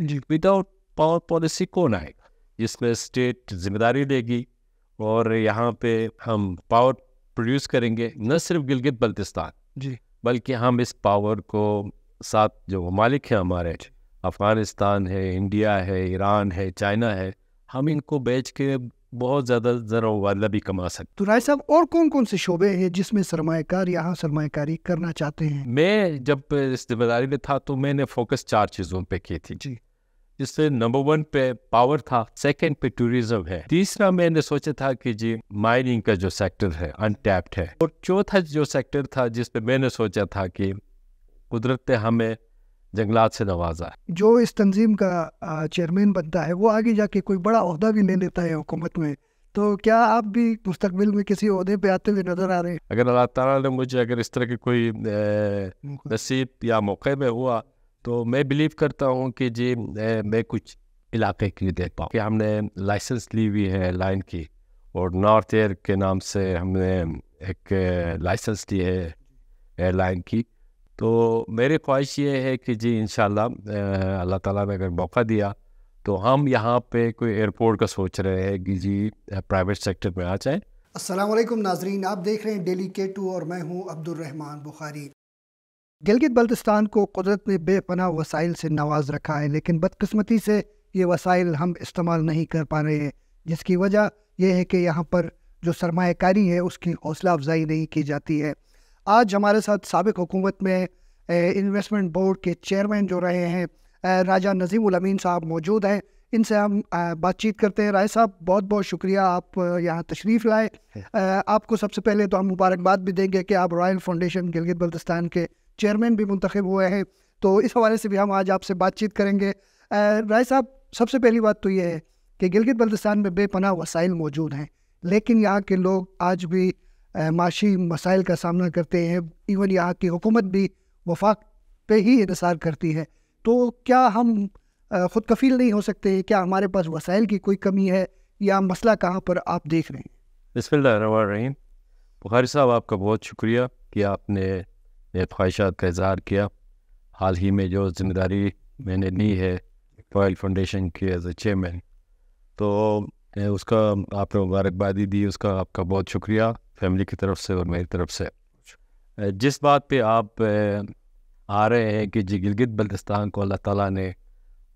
Without power policy कौन आएगा जिसमें स्टेट जिम्मेदारी लेगी और यहाँ पे हम पावर प्रोड्यूस करेंगे न सिर्फ गिलगित बल्तिस्तान जी बल्कि हम इस पावर को साथ जो ममालिक हैं हमारे अफ़गानिस्तान है इंडिया है ईरान है चाइना है हम इनको बेच के बहुत ज़्यादा ज़रा वाला भी कमा सकते तो राय साहब और कौन कौन से शोबे हैं जिसमें सरमाकार यहाँ सरमाकारी करना चाहते हैं मैं जब इस जिम्मेदारी में था तो मैंने फोकस चार चीज़ों पे की थी जी जिससे नंबर वन पे पावर था सेकंड पे टूरिज्म है तीसरा मैंने सोचा था कि जी माइनिंग का जो सेक्टर है अनटैप्ड है और चौथा जो सेक्टर था जिसपे मैंने सोचा था कि कुदरत ने हमें जंगलात से नवाजा जो इस तंजीम का चेयरमैन बनता है वो आगे जाके कोई बड़ा अहदा भी ले लेता है हुकूमत में तो क्या आप भी मुस्तकबिल में किसी अहदे पे आते हुए नजर आ रहे हैं अगर अल्लाह ताला ने मुझे अगर इस तरह की कोई नसीब या मौके में हुआ तो मैं बिलीव करता हूँ कि जी मैं कुछ इलाके के लिए देख पाऊँ कि हमने लाइसेंस ली हुई है लाइन की और नॉर्थ एयर के नाम से हमने एक लाइसेंस ली है एयरलाइन की तो मेरी ख्वाहिश ये है कि जी इन अल्लाह ताला ने अगर मौका दिया तो हम यहाँ पे कोई एयरपोर्ट का सोच रहे हैं कि जी प्राइवेट सेक्टर में आ जाए असलम नाजरीन आप देख रहे हैं डेली के टू और मैं हूँ अब्दुलरहमान बुखारी गिलगित बल्तिस्तान को कुदरत ने बेपनाह वसाइल से नवाज रखा है लेकिन बदकस्मती से ये वसाइल हम इस्तेमाल नहीं कर पा रहे हैं जिसकी वजह यह है कि यहाँ पर जो सरमाकारी है उसकी हौसला अफजाई नहीं की जाती है आज हमारे साथ सबक हुकूमत में इन्वेस्टमेंट बोर्ड के चेयरमैन जो रहे हैं राजा नजीम अमीन साहब मौजूद हैं इनसे हम बातचीत करते हैं राय साहब बहुत बहुत शुक्रिया आप यहाँ तशरीफ़ लाए आपको सबसे पहले तो हम मुबारकबाद भी देंगे कि आप रॉयल फाउंडेशन गिलगित बल्तिस्तान के चेयरमैन भी मुंतखब हुए हैं तो इस हवाले से भी हम आज आपसे बातचीत करेंगे राय साहब सबसे पहली बात तो ये है कि गिलगित बल्तिस्तान में बेपनाह वसाइल मौजूद हैं लेकिन यहाँ के लोग आज भी माशी मसाइल का सामना करते हैं इवन यहाँ की हुकूमत भी वफाक पे ही इंतसार करती है तो क्या हम ख़ुद कफील नहीं हो सकते क्या हमारे पास वसाइल की कोई कमी है या मसला कहाँ पर आप देख रहे हैं बसमिल्ल रहीम बुखारी साहब आपका बहुत शुक्रिया कि आपने ये ख्वाहिशात का इजहार किया हाल ही में जो जिम्मेदारी मैंने ली है रॉयल फाउंडेशन के एज ए चेयरमैन तो उसका आपने मुबारकबादी दी उसका आपका बहुत शुक्रिया फैमिली की तरफ से और मेरी तरफ से जिस बात पे आप आ रहे हैं कि जी गिलगित बल्तिस्तान को अल्लाह ताला ने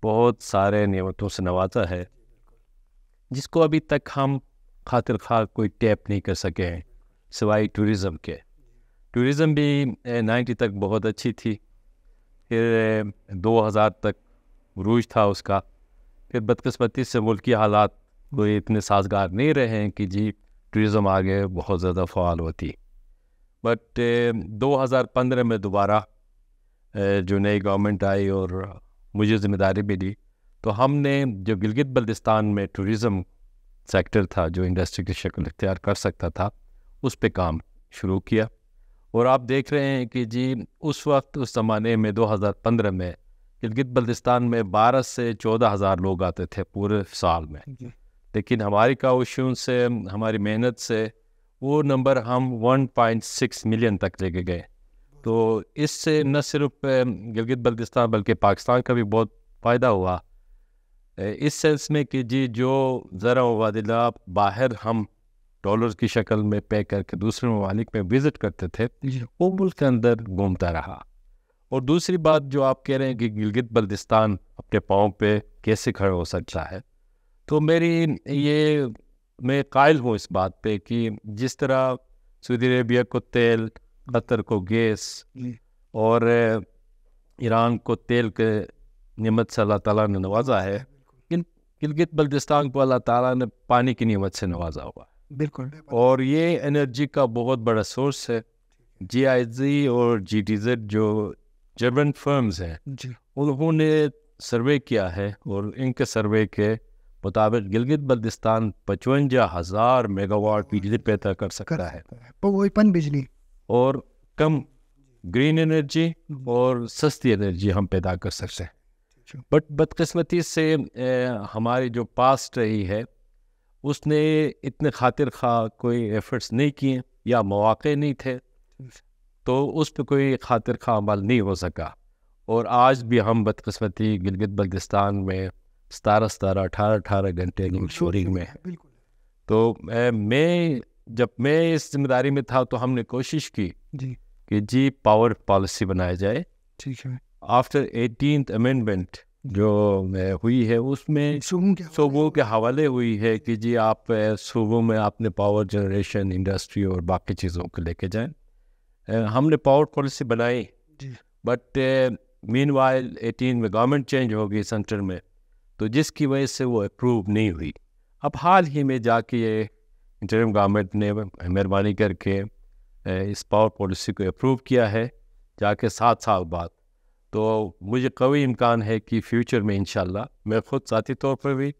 बहुत सारे नियमतों से नवाजा है जिसको अभी तक हम खातिर खा कोई टैप नहीं कर सके हैं सिवाय टूरिज़म के टूरिज़्म भी नाइन्टी तक बहुत अच्छी थी फिर दो हज़ार तक रूज था उसका फिर बदकस्मती से मुल्क हालात कोई इतने साजगार नहीं रहे हैं कि जी टूरिज़म आगे बहुत ज़्यादा फ़ाल होती बट दो हज़ार पंद्रह में दोबारा जो नई गवर्नमेंट आई और मुझे ज़िम्मेदारी भी दी तो हमने जो गिलगित बल्दिस्तान में टूरिज़म सेक्टर था जो इंडस्ट्री की शक्ल इख्तियार कर सकता था उस पर काम शुरू किया और आप देख रहे हैं कि जी उस वक्त उस ज़माने में 2015 में गिलगित बल्तिस्तान में 12 से चौदह हज़ार लोग आते थे पूरे साल में लेकिन हमारी काउशन से हमारी मेहनत से वो नंबर हम 1.6 मिलियन तक लेके गए तो इससे न सिर्फ गिलगित बल्तिस्तान बल्कि पाकिस्तान का भी बहुत फ़ायदा हुआ इस सेंस में कि जी जो ज़रा वादिला बाहर हम डॉलर की शक्ल में पे करके दूसरे ममालिक में विज़िट करते थे वो मुल्क के अंदर घूमता रहा और दूसरी बात जो आप कह रहे हैं कि गिलगित बल्दिस्तान अपने पाँव पे कैसे खड़ा हो सकता है तो मेरी ये मैं कायल हूँ इस बात पे कि जिस तरह सऊदी अरेबिया को तेल कतर को गैस और ईरान को तेल के नियमत से अल्लाह ताला ने नवाजा है गिलगित बल्दिस्तान को अल्लाह ताला ने पानी की नियमत से नवाजा हुआ है बिल्कुल मतलब और ये एनर्जी का बहुत बड़ा सोर्स है जी आई और जी जो जर्मन फर्म्स हैं उन्होंने सर्वे किया है और इनके सर्वे के मुताबिक गिलगित बल्दिस्तान पचवंजा हज़ार मेगावाट बिजली पैदा कर सकता है पन बिजली और कम ग्रीन एनर्जी और सस्ती एनर्जी हम पैदा कर सकते हैं बट अच्छा। बदकस्मती से ए, हमारी जो पास्ट रही है उसने इतने खातिर खा कोई एफर्ट्स नहीं किए या मौाक़े नहीं थे तो उस पर कोई खातिर खा अमल नहीं हो सका और आज भी हम बदकस्मती गिलगित बल्तिस्तान में सतारह सतारह अठारह अठारह घंटे शोरिंग में है तो मैं जब मैं इस जिम्मेदारी में था तो हमने कोशिश की जी कि जी पावर पॉलिसी बनाया जाए ठीक है आफ्टर एटीन अमेंडमेंट जो हुई है उसमें सुबह के हवाले हुई है कि जी आप सुबह में आपने पावर जनरेशन इंडस्ट्री और बाकी चीज़ों को लेके जाएं हमने पावर पॉलिसी बनाई बट मीन वाइल एटीन में गवर्नमेंट चेंज हो गई सेंटर में तो जिसकी वजह से वो अप्रूव नहीं हुई अब हाल ही में जाके ये इंटरम गवर्नमेंट ने मेहरबानी करके इस पावर पॉलिसी को अप्रूव किया है जाके सात साल बाद तो मुझे कवी इम्कान है कि फ्यूचर में इन मैं ख़ुद साथी तौर पर भी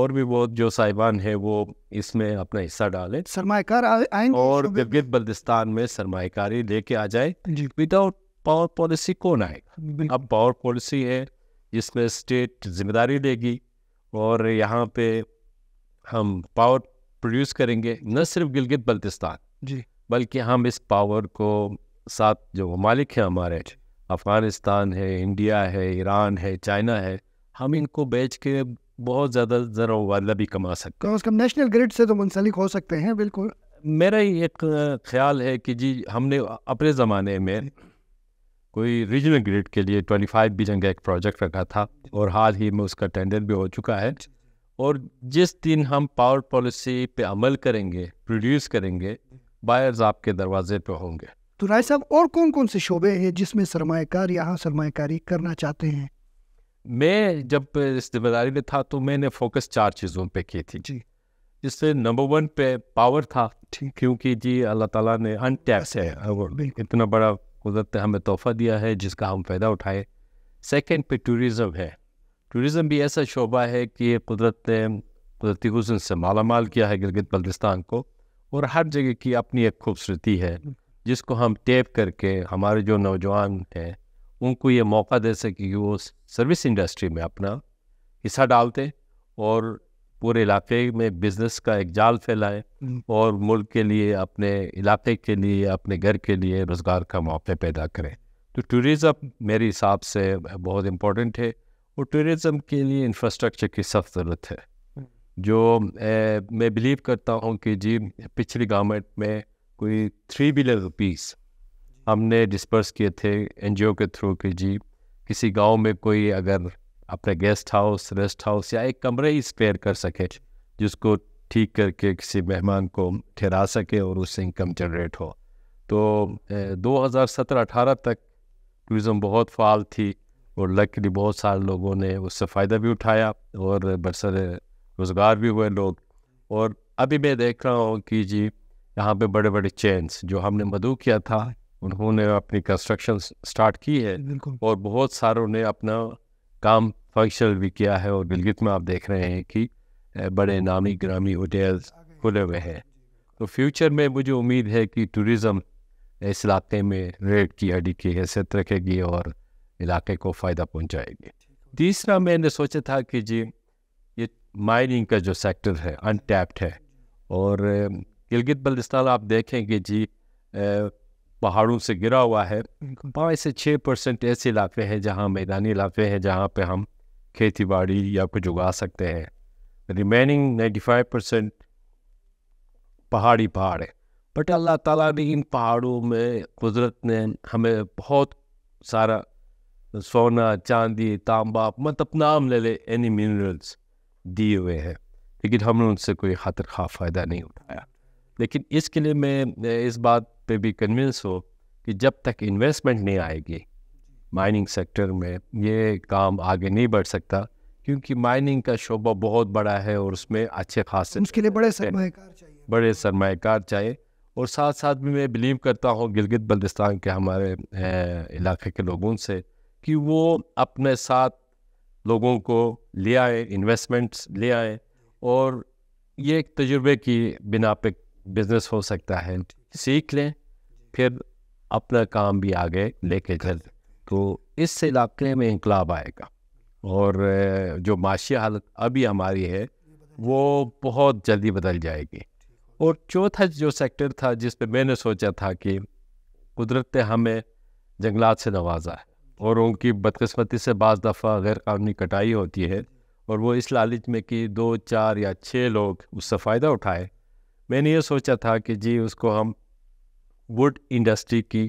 और भी बहुत जो साहिबान है वो इसमें अपना हिस्सा डालें सरमाकार और गिरगित बल्दिस्तान में सरमाकारी लेके आ जाए विदाउट पावर पॉलिसी कौन आएगा अब पावर पॉलिसी है जिसमें स्टेट जिम्मेदारी लेगी और यहाँ पे हम पावर प्रोड्यूस करेंगे न सिर्फ गिलगित बल्तिस्तान जी बल्कि हम इस पावर को साथ जो ममालिक हैं हमारे अफ़गानिस्तान है इंडिया है ईरान है चाइना है हम इनको बेच के बहुत ज़्यादा ज़रा वाला भी कमा सकते तो हैं उसका नेशनल ग्रिड से तो मुंसलिक हो सकते हैं बिल्कुल मेरा ही एक ख्याल है कि जी हमने अपने ज़माने में कोई रीजनल ग्रिड के लिए 25 बिलियन का एक प्रोजेक्ट रखा था और हाल ही में उसका टेंडर भी हो चुका है और जिस दिन हम पावर पॉलिसी पे अमल करेंगे प्रोड्यूस करेंगे बायर्स आपके दरवाजे पे होंगे तो राय साहब और कौन कौन से शोबे हैं जिसमें सरमाकार यहाँ सरमाकारी करना चाहते हैं मैं जब इस जिम्मेदारी में था तो मैंने फोकस चार चीज़ों पे की थी जी जिससे नंबर वन पे पावर था क्योंकि जी अल्लाह ताला ने अनटैप से इतना बड़ा कुदरत ने हमें तोहफा दिया है जिसका हम फ़ायदा उठाए सेकंड पे टूरिज़म है टूरिज़म भी ऐसा शोबा है कि कुदरत ने कुदरती हुसन से माला माल किया है गिलगित बल्दिस्तान को और हर जगह की अपनी एक खूबसूरती है जिसको हम टेप करके हमारे जो नौजवान हैं उनको ये मौका दे सके कि वो सर्विस इंडस्ट्री में अपना हिस्सा डालते और पूरे इलाके में बिजनेस का एक जाल फैलाए हम्म। और मुल्क के लिए अपने इलाके के लिए अपने घर के लिए रोज़गार का मौके पैदा करें तो टूरिज़म मेरे हिसाब से बहुत इम्पोर्टेंट है और टूरिज़म के लिए इंफ्रास्ट्रक्चर की सख्त ज़रूरत है हम्म। जो ए, मैं बिलीव करता हूँ कि जी पिछली गवर्नमेंट में कोई थ्री बिलियन रुपीस हमने डिस्पर्स किए थे एन के थ्रू कि जी किसी गांव में कोई अगर अपने गेस्ट हाउस रेस्ट हाउस या एक कमरे ही स्पेयर कर सके जिसको ठीक करके किसी मेहमान को ठहरा सके और उससे इनकम जनरेट हो तो 2017-18 तक टूरिज़म बहुत फाल थी और लकली बहुत सारे लोगों ने उससे फ़ायदा भी उठाया और बरसर रोज़गार भी हुए लोग और अभी मैं देख रहा हूँ कि जी यहाँ पे बड़े बड़े चेन्स जो हमने मधु हम्म। किया था उन्होंने अपनी कंस्ट्रक्शन स्टार्ट की है और बहुत सारों ने अपना काम फंक्शनल भी किया है और गिलगित में आप देख रहे हैं कि बड़े नामी ग्रामी होटल्स खुले हुए हैं तो फ्यूचर में मुझे उम्मीद है कि टूरिज़्म इस इलाके में रेड की हड्डी की हैसियत रखेगी और इलाके को फ़ायदा पहुंचाएगी तीसरा मैंने सोचा था कि जी ये माइनिंग का जो सेक्टर है अनटैप्ड है और गिलगित बल्दिस्तान आप देखेंगे जी पहाड़ों से गिरा हुआ है पाँच से छः परसेंट ऐसे इलाके हैं जहाँ मैदानी इलाके हैं जहाँ पे हम खेती बाड़ी या कुछ उगा सकते हैं रिमेनिंग नाइन्टी फाइव परसेंट पहाड़ी पहाड़ है बट अल्लाह ताला ने इन पहाड़ों में कुदरत ने हमें बहुत सारा सोना चांदी तांबा मतलब नाम ले ले एनी मिनरल्स दिए हुए हैं लेकिन हमने उनसे कोई खातर खा फ़ायदा नहीं उठाया लेकिन इसके लिए मैं इस बात पे भी कन्विंस हो कि जब तक इन्वेस्टमेंट नहीं आएगी माइनिंग सेक्टर में ये काम आगे नहीं बढ़ सकता क्योंकि माइनिंग का शोबा बहुत बड़ा है और उसमें अच्छे खासे उसके लिए बड़े सरमाकार चाहिए बड़े सरमाकार चाहिए और साथ साथ भी मैं बिलीव करता हूँ गिलगित बल्तिस्तान के हमारे इलाके के लोगों से कि वो अपने साथ लोगों को ले आए इन्वेस्टमेंट्स ले आए और ये एक तजुर्बे की बिना पे बिजनेस हो सकता है सीख लें फिर अपना काम भी आगे लेके चल तो इस इलाके में इनकलाब आएगा और जो माशी हालत अभी हमारी है वो बहुत जल्दी बदल जाएगी और चौथा जो सेक्टर था जिस पे मैंने सोचा था कि कुदरत ने हमें जंगलात से नवाजा है और उनकी बदकस्मती से बज़ दफ़ा गैर कानूनी कटाई होती है और वो इस लालच में कि दो चार या छः लोग उससे फ़ायदा उठाए मैंने ये सोचा था कि जी उसको हम वुड इंडस्ट्री की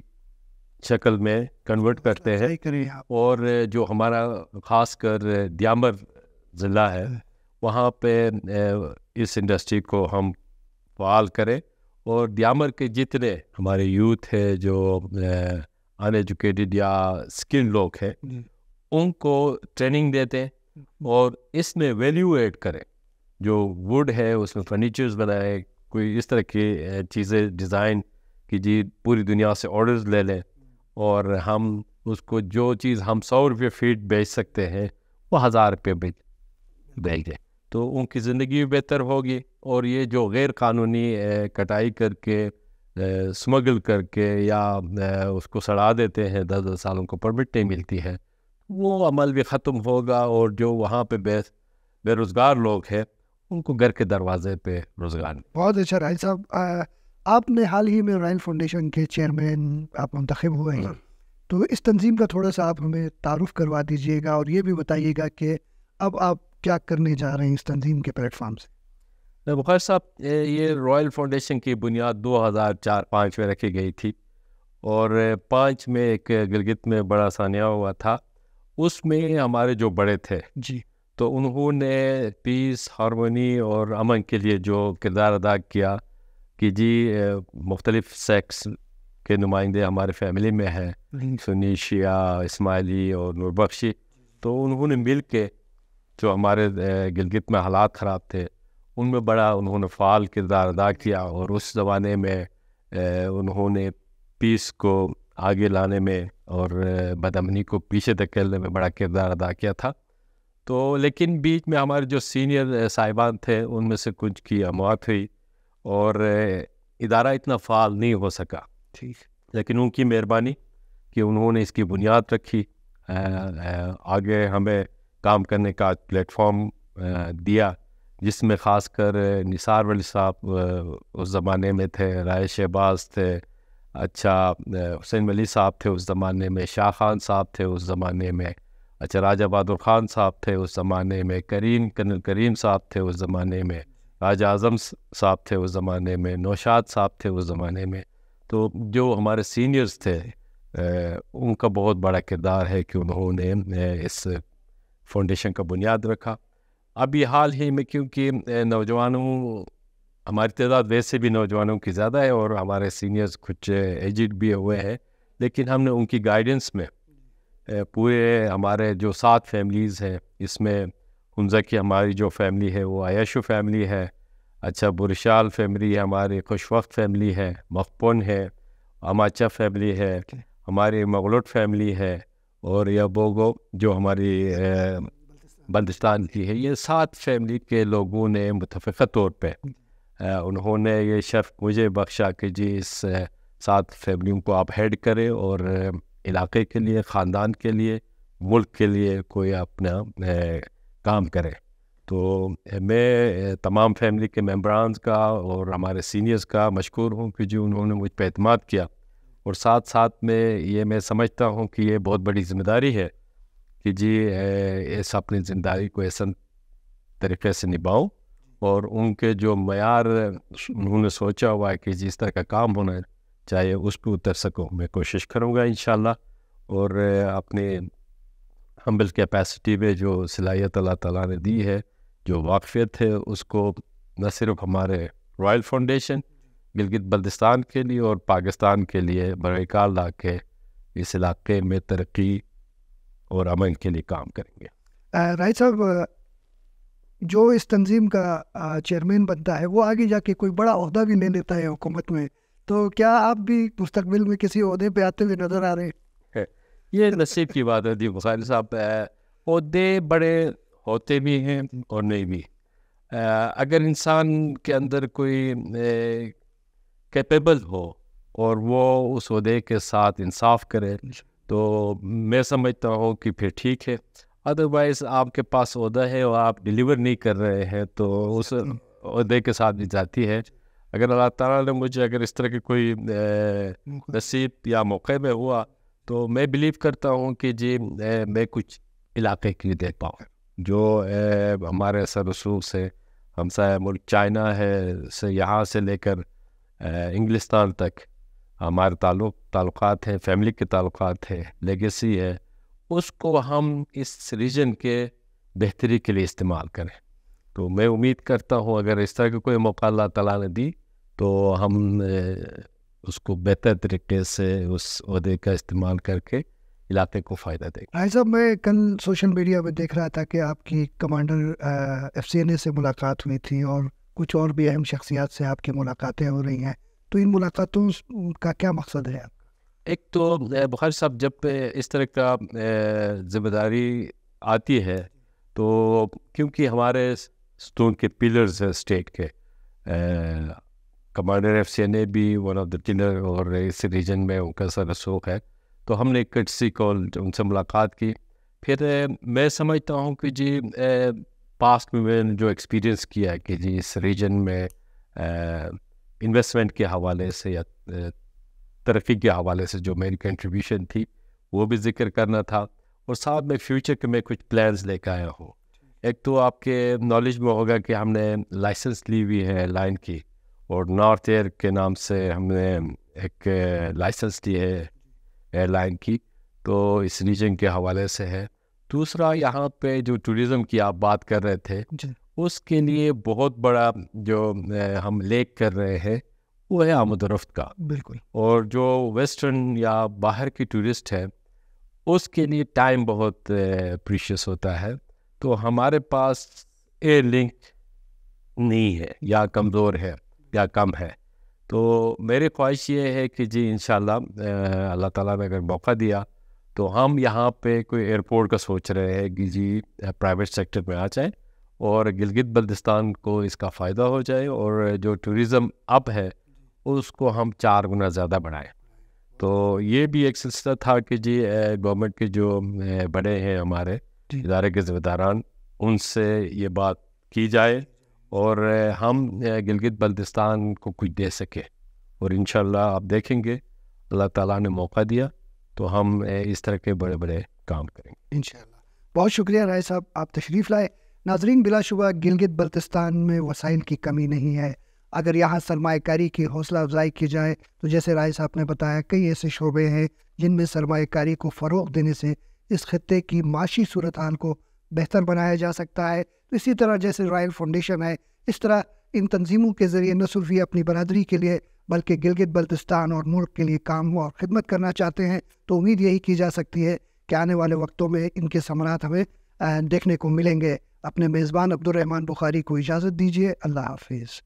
शक्ल में कन्वर्ट अच्छा, करते हैं और जो हमारा खासकर दियामर ज़िला है हाँ। वहाँ पे इस इंडस्ट्री को हम फाल करें और दियामर के जितने हमारे यूथ है जो अनएजुकेटेड या स्किल्ड लोग हैं उनको ट्रेनिंग देते हैं और इसमें वैल्यू एड करें जो वुड है उसमें फर्नीचर्स बनाए कोई इस तरह की चीज़ें डिज़ाइन कि जी पूरी दुनिया से ऑर्डर्स ले लें और हम उसको जो चीज़ हम सौ रुपये फीट बेच सकते हैं वो हज़ार रुपये बेच बेच दें तो उनकी ज़िंदगी भी बेहतर होगी और ये जो गैर कानूनी कटाई करके स्मगल करके या उसको सड़ा देते हैं दस दस सालों को परमिट नहीं मिलती है वो अमल भी ख़त्म होगा और जो वहाँ पे बे बेरोज़गार लोग हैं उनको घर के दरवाजे पे रोजगार बहुत अच्छा राय साहब आपने हाल ही में रॉयल फाउंडेशन के चेयरमैन आप मंतखब हुए हैं तो इस तंजीम का थोड़ा सा आप हमें तारुफ करवा दीजिएगा और ये भी बताइएगा कि अब आप क्या करने जा रहे हैं इस तंजीम के प्लेटफॉर्म से बुखार साहब ये रॉयल फाउंडेशन की बुनियाद दो हज़ार चार पाँच में रखी गई थी और पाँच में एक गिलगित में बड़ा सानिया हुआ था उसमें हमारे जो बड़े थे जी तो उन्होंने पीस हारमोनी और अमन के लिए जो किरदार अदा किया कि जी मुख्तलिफ सेक्स के नुमाइंदे हमारे फैमिली में हैं हम्म। सुनी शिया इसमाइली और नूरबख्शी तो उन्होंने मिल के जो हमारे गिलगित में हालात ख़राब थे उनमें बड़ा उन्होंने फ़ाल किरदार अदा किया और उस ज़माने में उन्होंने पीस को आगे लाने में और बदमनी को पीछे धकेलने में बड़ा किरदार अदा किया था तो लेकिन बीच में हमारे जो सीनियर साहिबान थे उनमें से कुछ की अमौत हुई और इदारा इतना फाल नहीं हो सका ठीक लेकिन उनकी मेहरबानी कि उन्होंने इसकी बुनियाद रखी आगे हमें काम करने का प्लेटफॉर्म दिया जिसमें ख़ासकर निसार वली साहब उस ज़माने में थे राय शहबाज थे अच्छा हुसैन वली साहब थे उस ज़माने में शाह खान साहब थे उस ज़माने में अच्छा राजा बहादुर ख़ान साहब थे उस ज़माने में करीम करीम साहब थे उस ज़माने में राजा आज़म साहब थे उस ज़माने में नौशाद साहब थे उस ज़माने में तो जो हमारे सीनियर्स थे उनका बहुत बड़ा किरदार है कि उन्होंने इस फाउंडेशन का बुनियाद रखा अभी हाल ही में क्योंकि नौजवानों हमारी तादाद वैसे भी नौजवानों की ज़्यादा है और हमारे सीनियर्स कुछ एजिड भी हुए हैं लेकिन हमने उनकी गाइडेंस में पूरे हमारे जो सात फैमिलीज़ हैं इसमें हंजा की हमारी जो फैमिली है वो आयशु फैमिली है अच्छा बुरशाल फैमिली है हमारी खुशवक्त फैमिली है मखपुन है अमाचा फैमिली है हमारी मगलोट फैमिली है और यह बोगो जो हमारी बंदिस्तान की है ये सात फैमिली के लोगों ने मुतफ़ तौर पर उन्होंने ये शर्फ मुझे बख्शा कि जी इस सात फैमिलियों को आप हेड करें और इलाके के लिए ख़ानदान के लिए मुल्क के लिए कोई अपना काम करे तो मैं तमाम फैमिली के मेम्बरान का और हमारे सीनियर्स का मशहूर हूँ कि जो उन्होंने मुझ पर अतमाद किया और साथ साथ में ये मैं समझता हूँ कि ये बहुत बड़ी जिम्मेदारी है कि जी इस अपनी जिम्मेदारी को ऐसा तरीक़े से निभाऊँ और उनके जो मैार उन्होंने सोचा हुआ है कि जिस तरह का काम होना है चाहे उस पर उतर सकूँ मैं कोशिश करूँगा इन और अपने हम्बल कैपेसिटी में जो सलाहियत अल्लाह ताला ने दी है जो वाकफियत है उसको न सिर्फ हमारे रॉयल फाउंडेशन गिलगित बल्दिस्तान के लिए और पाकिस्तान के लिए बरकार ला के इस इलाके में तरक्की और अमन के लिए काम करेंगे राइट साहब जो इस तंजीम का चेयरमैन बनता है वो आगे जाके कोई बड़ा अहदा भी ले लेता है हुकूमत में तो क्या आप भी मुस्तकबिल में किसी अहदे पे आते हुए नजर आ रहे हैं ये नसीब की बात है दीप खान साहब अहदे बड़े होते भी हैं और नहीं भी अगर इंसान के अंदर कोई कैपेबल हो और वो उस अहदे के साथ इंसाफ करे तो मैं समझता हूँ कि फिर ठीक है अदरवाइज़ आपके पास अहदा है और आप डिलीवर नहीं कर रहे हैं तो उस अहदे के साथ भी जाती है अगर अल्लाह ताला ने मुझे अगर इस तरह की कोई नसीब या मौके में हुआ तो मैं बिलीव करता हूँ कि जी मैं कुछ इलाके के लिए देख पाऊँ जो हमारे असर रसूख से हमसा मुल्क चाइना है से यहाँ से लेकर इंग्लिस्तान तक हमारे ताल्लुक ताल्लुक हैं फैमिली के ताल्लुक हैं लेगेसी है उसको हम इस रीजन के बेहतरी के लिए इस्तेमाल करें तो मैं उम्मीद करता हूँ अगर इस तरह का कोई मौका अल्लाह ताला ने दी तो हम उसको बेहतर तरीके से उस उसदे का इस्तेमाल करके इलाके को फ़ायदा दे भाई साहब मैं कल सोशल मीडिया में देख रहा था कि आपकी commander F C N A से मुलाकात हुई थी और कुछ और भी अहम शख्सियात से आपकी मुलाकातें हो रही हैं तो इन मुलाकातों का क्या मकसद है आपका एक तो बुखारी साहब जब इस तरह का जिम्मेदारी आती है तो क्योंकि हमारे स्टोन के पिलर्स हैं स्टेट के कमांडर एफ सी भी वन ऑफ द टिनर और इस रीजन में उनका सर शौक है तो हमने एक किसी को उनसे मुलाकात की फिर मैं समझता हूँ कि जी पास्ट में मैंने जो एक्सपीरियंस किया है कि जी इस रीजन में इन्वेस्टमेंट के हवाले से या तरक्की के हवाले से जो मेरी कंट्रीब्यूशन थी वो भी जिक्र करना था और साथ में फ्यूचर के मैं कुछ प्लान्स लेकर आया हूँ एक तो आपके नॉलेज में होगा कि हमने लाइसेंस ली हुई है लाइन की और नॉर्थ एयर के नाम से हमने एक लाइसेंस दी है एयरलाइन की तो इस रीजन के हवाले से है दूसरा यहाँ पे जो टूरिज़्म की आप बात कर रहे थे उसके लिए बहुत बड़ा जो हम लेक कर रहे हैं वो है आमदरफ्त का बिल्कुल और जो वेस्टर्न या बाहर की टूरिस्ट है उसके लिए टाइम बहुत प्रीशियस होता है तो हमारे पास एयर लिंक नहीं है या कमज़ोर है या कम है तो मेरी ख्वाहिश ये है कि जी इन अल्लाह ताला ने अगर मौका दिया तो हम यहाँ पे कोई एयरपोर्ट का सोच रहे हैं कि जी प्राइवेट सेक्टर में आ जाए और गिलगित बल्दिस्तान को इसका फ़ायदा हो जाए और जो टूरिज़म अप है उसको हम चार गुना ज़्यादा बढ़ाएँ तो ये भी एक सिलसिला था कि जी गवर्नमेंट के जो बड़े हैं हमारे इदारे के जिम्मेदारान उनसे ये बात की जाए और हम गिलगित बल्तिस्तान को कुछ दे सके और इन आप देखेंगे अल्लाह ताला ने मौका दिया तो हम इस तरह के बड़े बड़े काम करेंगे इन बहुत शुक्रिया राय साहब आप तशरीफ़ लाए नाजरीन बिलाशुबा गिलगित बल्तिस्तान में वसाइल की कमी नहीं है अगर यहाँ सरमाकारी की हौसला अफजाई की जाए तो जैसे राय साहब ने बताया कई ऐसे शोबे हैं जिनमें सरमाकारी को फ़रोग देने से इस खत्े की माशी सूरत को बेहतर बनाया जा सकता है तो इसी तरह जैसे रॉयल फाउंडेशन है इस तरह इन तंजीमों के ज़रिए न सिर्फ ये अपनी बरदरी के लिए बल्कि गिलगित बल्तिस्तान और मुल्क के लिए काम हुआ और ख़िदमत करना चाहते हैं तो उम्मीद यही की जा सकती है कि आने वाले वक्तों में इनके समरात हमें देखने को मिलेंगे अपने मेज़बान अब्दुलरहमान बुखारी को इजाज़त दीजिए अल्लाह हाफिज़